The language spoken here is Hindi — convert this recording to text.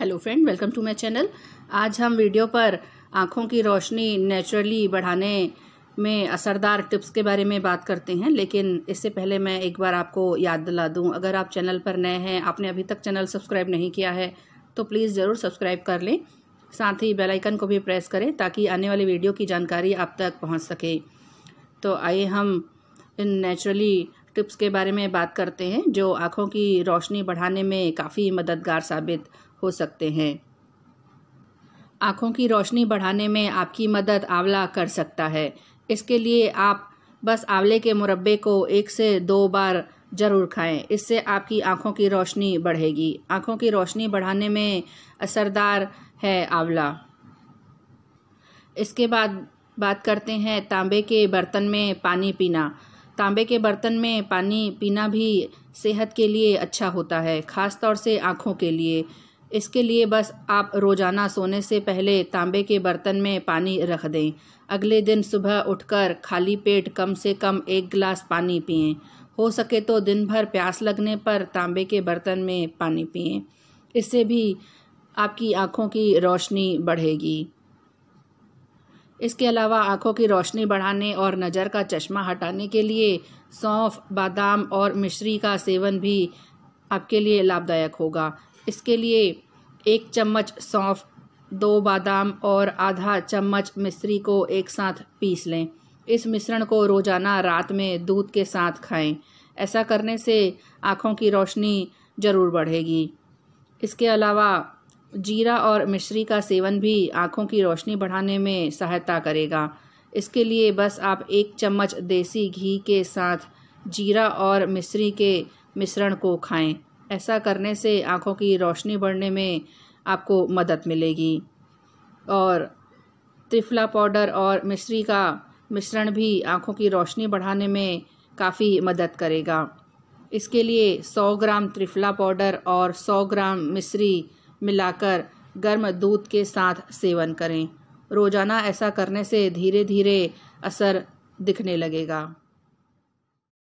hello friend welcome to my channel आज हम वीडियो पर आँखों की रोशनी नेचुरली बढ़ाने में असरदार टिप्स के बारे में बात करते हैं लेकिन इससे पहले मैं एक बार आपको याद दिला दूं अगर आप चैनल पर नए हैं आपने अभी तक चैनल सब्सक्राइब नहीं किया है तो प्लीज़ ज़रूर सब्सक्राइब कर लें साथ ही बेलाइकन को भी प्रेस करें ताकि आने वाली वीडियो की जानकारी आप तक पहुँच सके तो आइए हम इन नेचुरली टिप्स के बारे में बात करते हैं जो आँखों की रोशनी बढ़ाने में काफ़ी मददगार साबित हो सकते हैं आँखों की रोशनी बढ़ाने में आपकी मदद आंवला कर सकता है इसके लिए आप बस आंवले के मुरब्बे को एक से दो बार ज़रूर खाएं इससे आपकी आँखों की रोशनी बढ़ेगी आँखों की रोशनी बढ़ाने में असरदार है आंवला इसके बाद बात करते हैं तांबे के बर्तन में पानी पीना तांबे के बर्तन में पानी पीना भी सेहत के लिए अच्छा होता है ख़ास तौर से आँखों के लिए इसके लिए बस आप रोज़ाना सोने से पहले तांबे के बर्तन में पानी रख दें अगले दिन सुबह उठकर खाली पेट कम से कम एक गिलास पानी पिएं हो सके तो दिन भर प्यास लगने पर तांबे के बर्तन में पानी पिएं इससे भी आपकी आँखों की रोशनी बढ़ेगी इसके अलावा आँखों की रोशनी बढ़ाने और नज़र का चश्मा हटाने के लिए सौंफ बादाम और मिश्री का सेवन भी आपके लिए लाभदायक होगा इसके लिए एक चम्मच सौंफ दो बादाम और आधा चम्मच मिश्री को एक साथ पीस लें इस मिश्रण को रोज़ाना रात में दूध के साथ खाएं ऐसा करने से आँखों की रोशनी ज़रूर बढ़ेगी इसके अलावा जीरा और मिश्री का सेवन भी आँखों की रोशनी बढ़ाने में सहायता करेगा इसके लिए बस आप एक चम्मच देसी घी के साथ जीरा और मिश्री के मिश्रण को खाएं ऐसा करने से आँखों की रोशनी बढ़ने में आपको मदद मिलेगी और त्रिफला पाउडर और मिश्री का मिश्रण भी आँखों की रोशनी बढ़ाने में काफ़ी मदद करेगा इसके लिए 100 ग्राम त्रिफला पाउडर और 100 ग्राम मिश्री मिलाकर गर्म दूध के साथ सेवन करें रोज़ाना ऐसा करने से धीरे धीरे असर दिखने लगेगा